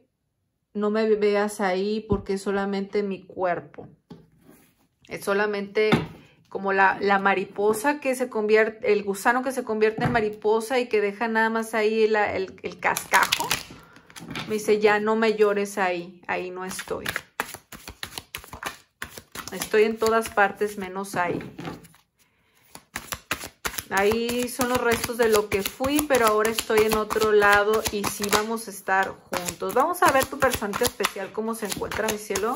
no me veas ahí porque es solamente mi cuerpo. Es solamente como la, mariposa que se convierte, el gusano que se convierte en mariposa y que deja nada más ahí el, el cascajo. Me dice, ya no me llores ahí, ahí no estoy. Estoy en todas partes menos ahí. Ahí son los restos de lo que fui, pero ahora estoy en otro lado y sí vamos a estar juntos. Vamos a ver tu personita especial cómo se encuentra, mi cielo.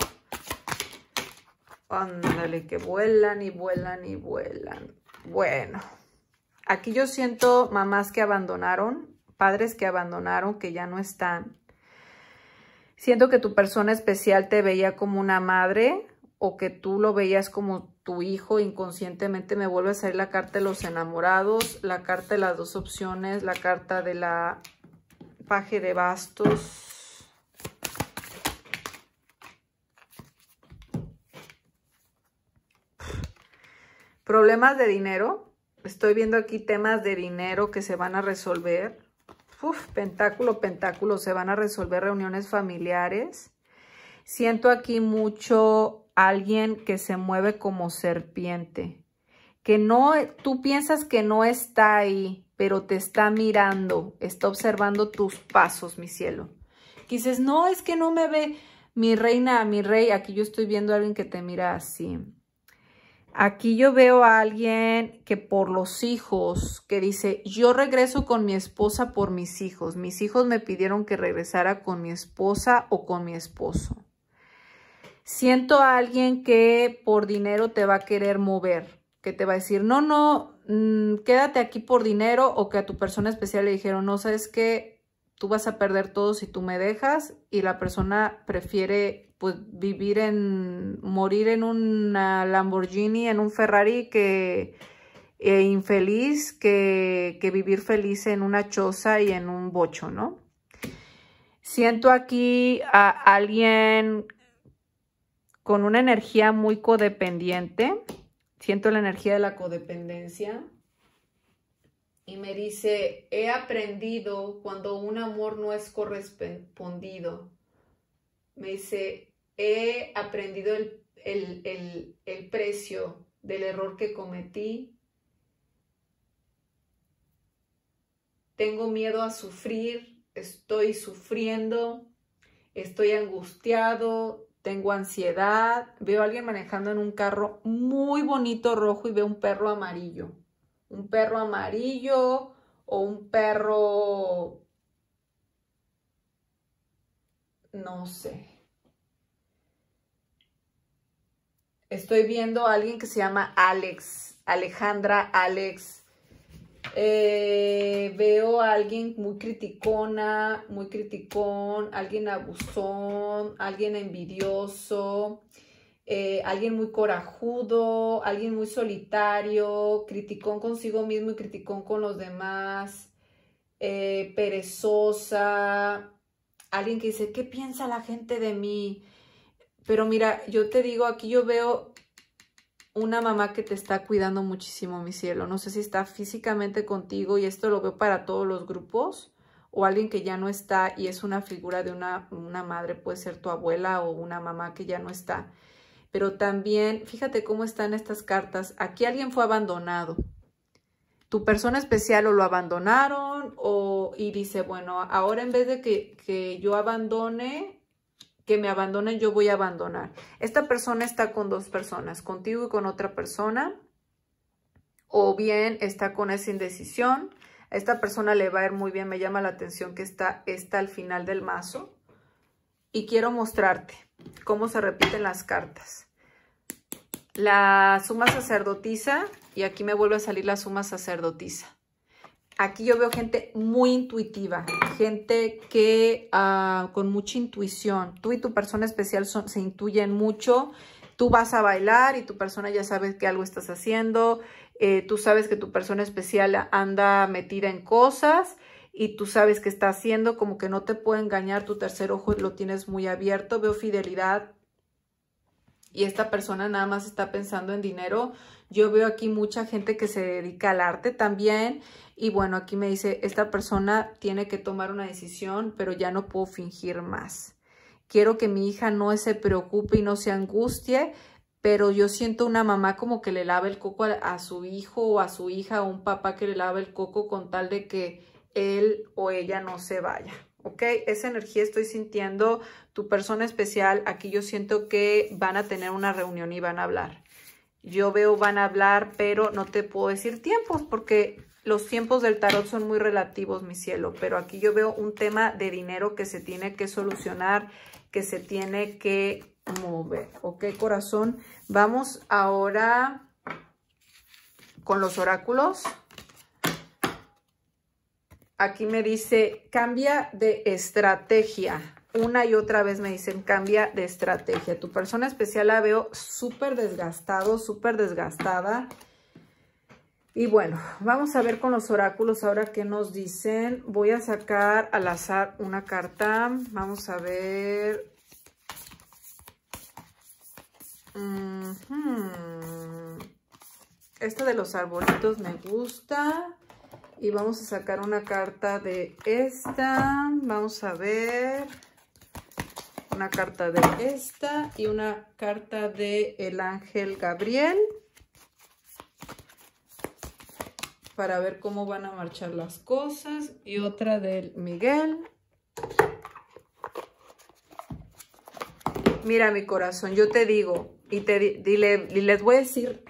Ándale, que vuelan y vuelan y vuelan. Bueno, aquí yo siento mamás que abandonaron, padres que abandonaron, que ya no están. Siento que tu persona especial te veía como una madre, o que tú lo veías como tu hijo, inconscientemente me vuelve a salir la carta de los enamorados, la carta de las dos opciones, la carta de la paje de bastos. Problemas de dinero. Estoy viendo aquí temas de dinero que se van a resolver. pentáculo, pentáculo. Se van a resolver reuniones familiares. Siento aquí mucho alguien que se mueve como serpiente, que no, tú piensas que no está ahí, pero te está mirando, está observando tus pasos, mi cielo. Que dices, no, es que no me ve mi reina, mi rey, aquí yo estoy viendo a alguien que te mira así. Aquí yo veo a alguien que por los hijos, que dice, yo regreso con mi esposa por mis hijos. Mis hijos me pidieron que regresara con mi esposa o con mi esposo. Siento a alguien que por dinero te va a querer mover, que te va a decir, no, no, mm, quédate aquí por dinero o que a tu persona especial le dijeron, no, sabes que tú vas a perder todo si tú me dejas y la persona prefiere pues vivir en, morir en una Lamborghini, en un Ferrari que eh, infeliz que, que vivir feliz en una choza y en un bocho, ¿no? Siento aquí a alguien con una energía muy codependiente. Siento la energía de la codependencia. Y me dice, he aprendido cuando un amor no es correspondido. Me dice, he aprendido el, el precio del error que cometí. Tengo miedo a sufrir, estoy sufriendo, estoy angustiado, tengo ansiedad, veo a alguien manejando en un carro muy bonito rojo y veo un perro amarillo. Un perro amarillo o un perro... No sé. Estoy viendo a alguien que se llama Alex, Alejandra Alex eh, veo a alguien muy criticona, muy criticón, alguien abusón, alguien envidioso, eh, alguien muy corajudo, alguien muy solitario, criticón consigo mismo y criticón con los demás, eh, perezosa, alguien que dice, ¿qué piensa la gente de mí? Pero mira, yo te digo, aquí yo veo una mamá que te está cuidando muchísimo, mi cielo. No sé si está físicamente contigo y esto lo veo para todos los grupos o alguien que ya no está y es una figura de una, madre, puede ser tu abuela o una mamá que ya no está. Pero también, fíjate cómo están estas cartas. Aquí alguien fue abandonado. Tu persona especial o lo abandonaron o, y dice, bueno, ahora en vez de que, que yo abandone, que me abandonen, yo voy a abandonar. Esta persona está con dos personas, contigo y con otra persona, o bien está con esa indecisión. A esta persona le va a ir muy bien, me llama la atención que está, está al final del mazo. Y quiero mostrarte cómo se repiten las cartas. La suma sacerdotisa, y aquí me vuelve a salir la suma sacerdotisa aquí yo veo gente muy intuitiva, gente que ah, con mucha intuición. Tú y tu persona especial se intuyen mucho. Tú vas a bailar y tu persona ya sabe que algo estás haciendo. Eh, tú sabes que tu persona especial anda metida en cosas y tú sabes que está haciendo, como que no te puede engañar, tu tercer ojo lo tienes muy abierto, veo fidelidad, y esta persona nada más está pensando en dinero. Yo veo aquí mucha gente que se dedica al arte también. Y bueno, aquí me dice, esta persona tiene que tomar una decisión, pero ya no puedo fingir más. Quiero que mi hija no se preocupe y no se angustie, pero yo siento una mamá como que le lava el coco a, su hijo o a su hija o un papá que le lava el coco con tal de que él o ella no se vaya. ¿ok? Esa energía estoy sintiendo, tu persona especial, aquí yo siento que van a tener una reunión y van a hablar. Yo veo van a hablar, pero no te puedo decir tiempos porque los tiempos del tarot son muy relativos, mi cielo, pero aquí yo veo un tema de dinero que se tiene que solucionar, que se tiene que mover, ¿ok, corazón? Vamos ahora con los oráculos aquí me dice, cambia de estrategia. Una y otra vez me dicen, cambia de estrategia. Tu persona especial la veo súper desgastado, súper desgastada. Y bueno, vamos a ver con los oráculos ahora qué nos dicen. Voy a sacar al azar una carta. Vamos a ver. Este de los arbolitos me gusta. Y vamos a sacar una carta de esta. Vamos a ver. Una carta de esta y una carta de el ángel Gabriel. Para ver cómo van a marchar las cosas. Y otra del Miguel. Mira mi corazón, yo te digo y, te, y les voy a decir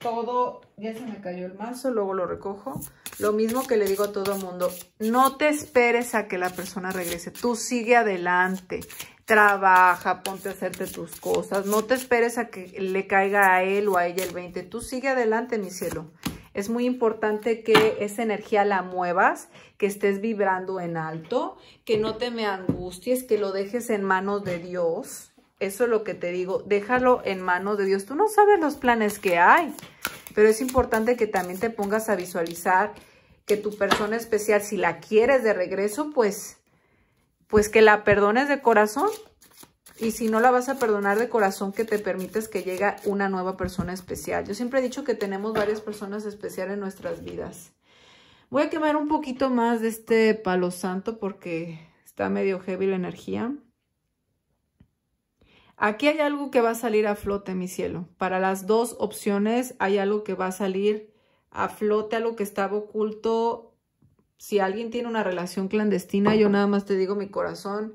todo, ya se me cayó el mazo, luego lo recojo. Lo mismo que le digo a todo mundo, no te esperes a que la persona regrese, tú sigue adelante, trabaja, ponte a hacerte tus cosas, no te esperes a que le caiga a él o a ella el 20, tú sigue adelante, mi cielo. Es muy importante que esa energía la muevas, que estés vibrando en alto, que no te me angusties, que lo dejes en manos de Dios, eso es lo que te digo, déjalo en manos de Dios. Tú no sabes los planes que hay, pero es importante que también te pongas a visualizar que tu persona especial, si la quieres de regreso, pues, pues que la perdones de corazón. Y si no la vas a perdonar de corazón, que te permites que llegue una nueva persona especial. Yo siempre he dicho que tenemos varias personas especiales en nuestras vidas. Voy a quemar un poquito más de este palo santo porque está medio heavy la energía. Aquí hay algo que va a salir a flote, mi cielo. Para las dos opciones hay algo que va a salir a flote, algo que estaba oculto. Si alguien tiene una relación clandestina, yo nada más te digo, mi corazón,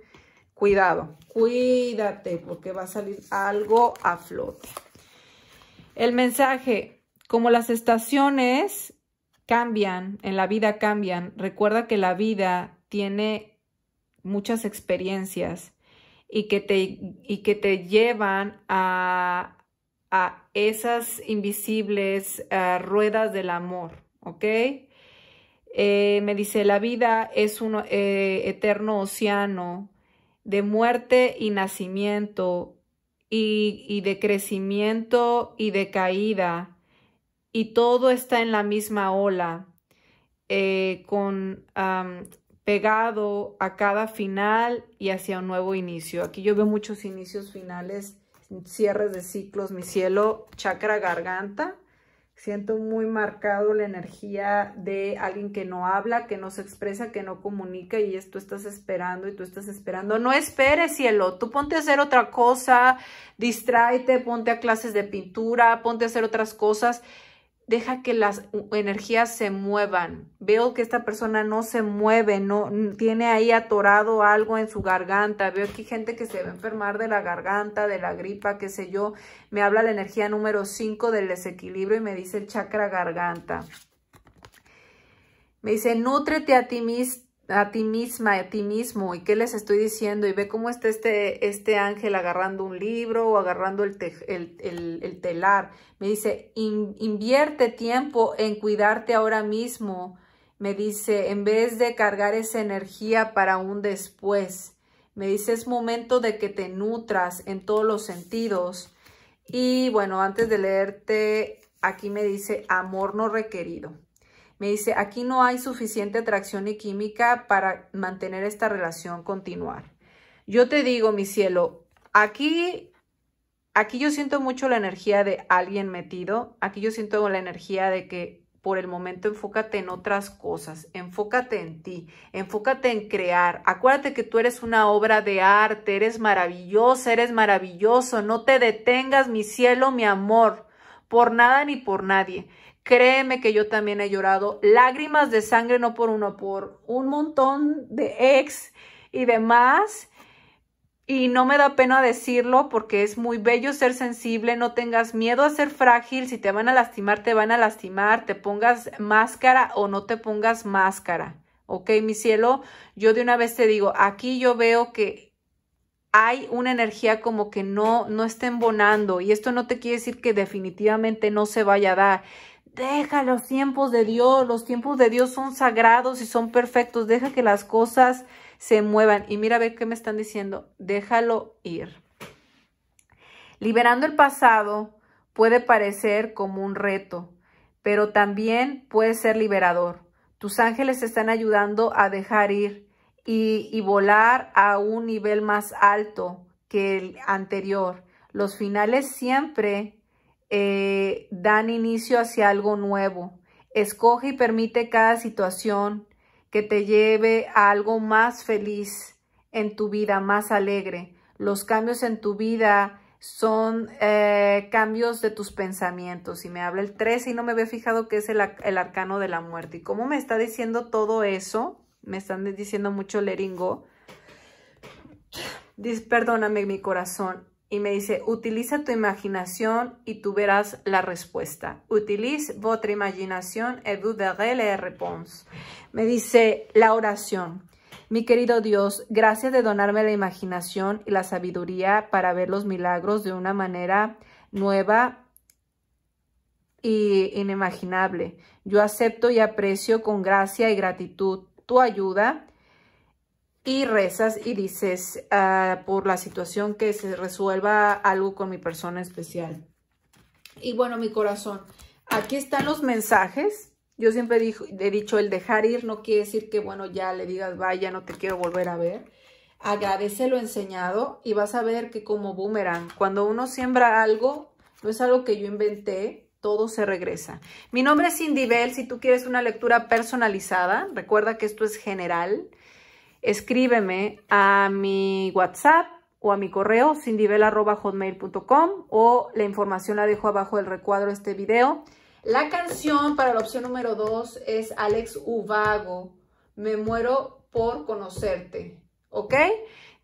cuidado, cuídate, porque va a salir algo a flote. El mensaje, como las estaciones cambian, en la vida cambian, recuerda que la vida tiene muchas experiencias y que te, que te llevan a, a esas invisibles eh, ruedas del amor, ¿ok? Eh, me dice, la vida es un eh, eterno océano de muerte y nacimiento y, y de crecimiento y de caída y todo está en la misma ola. con pegado a cada final y hacia un nuevo inicio. Aquí yo veo muchos inicios finales, cierres de ciclos, mi cielo, chakra garganta. Siento muy marcado la energía de alguien que no habla, que no se expresa, que no comunica y esto tú estás esperando y tú estás esperando. No esperes, cielo. Tú ponte a hacer otra cosa, distráete, ponte a clases de pintura, ponte a hacer otras cosas deja que las energías se muevan. Veo que esta persona no se mueve, no tiene ahí atorado algo en su garganta. Veo aquí gente que se va a enfermar de la garganta, de la gripa, qué sé yo. Me habla la energía número 5 del desequilibrio y me dice el chakra garganta. Me dice, nútrete a ti mismo a ti misma, a ti mismo, y qué les estoy diciendo, y ve cómo está este, este ángel agarrando un libro o agarrando el, el, telar. Me dice, invierte tiempo en cuidarte ahora mismo. Me dice, en vez de cargar esa energía para un después. Me dice, es momento de que te nutras en todos los sentidos. Y bueno, antes de leerte, aquí me dice, amor no requerido. Me dice, aquí no hay suficiente atracción y química para mantener esta relación continuar. Yo te digo, mi cielo, aquí, aquí yo siento mucho la energía de alguien metido. Aquí yo siento la energía de que por el momento enfócate en otras cosas, enfócate en ti, enfócate en crear. Acuérdate que tú eres una obra de arte, eres maravillosa, eres maravilloso. No te detengas, mi cielo, mi amor, por nada ni por nadie. Créeme que yo también he llorado lágrimas de sangre, no por uno, por un montón de ex y demás. Y no me da pena decirlo porque es muy bello ser sensible, no tengas miedo a ser frágil, si te van a lastimar, te van a lastimar, te pongas máscara o no te pongas máscara. ¿Ok, mi cielo? Yo de una vez te digo, aquí yo veo que hay una energía como que no, no está embonando y esto no te quiere decir que definitivamente no se vaya a dar deja los tiempos de Dios, los tiempos de Dios son sagrados y son perfectos, deja que las cosas se muevan. Y mira, ver qué me están diciendo, déjalo ir. Liberando el pasado puede parecer como un reto, pero también puede ser liberador. Tus ángeles están ayudando a dejar ir y, y volar a un nivel más alto que el anterior. Los finales siempre eh, dan inicio hacia algo nuevo. Escoge y permite cada situación que te lleve a algo más feliz en tu vida, más alegre. Los cambios en tu vida son eh, cambios de tus pensamientos. Y me habla el 3 y no me había fijado que es el, arcano de la muerte. ¿Y cómo me está diciendo todo eso? Me están diciendo mucho leringo. Perdóname mi corazón y me dice, utiliza tu imaginación y tú verás la respuesta. Utilice votre imaginación et vous verrez la réponse. Me dice la oración. Mi querido Dios, gracias de donarme la imaginación y la sabiduría para ver los milagros de una manera nueva e inimaginable. Yo acepto y aprecio con gracia y gratitud tu ayuda y rezas y dices ah, por la situación que se resuelva algo con mi persona especial. Y bueno, mi corazón, aquí están los mensajes. Yo siempre he dicho, el dejar ir no quiere decir que, bueno, ya le digas, vaya, no te quiero volver a ver. Agradece lo enseñado y vas a ver que como boomerang, cuando uno siembra algo, no es algo que yo inventé, todo se regresa. Mi nombre es Cindy Bell, si tú quieres una lectura personalizada, recuerda que esto es general, escríbeme a mi WhatsApp o a mi correo hotmail.com o la información la dejo abajo del recuadro de este video. La canción para la opción número 2 es Alex Ubago, Me muero por conocerte, ¿ok?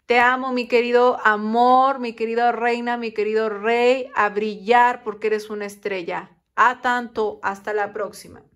Te amo, mi querido amor, mi querida reina, mi querido rey, a brillar porque eres una estrella. A tanto, hasta la próxima.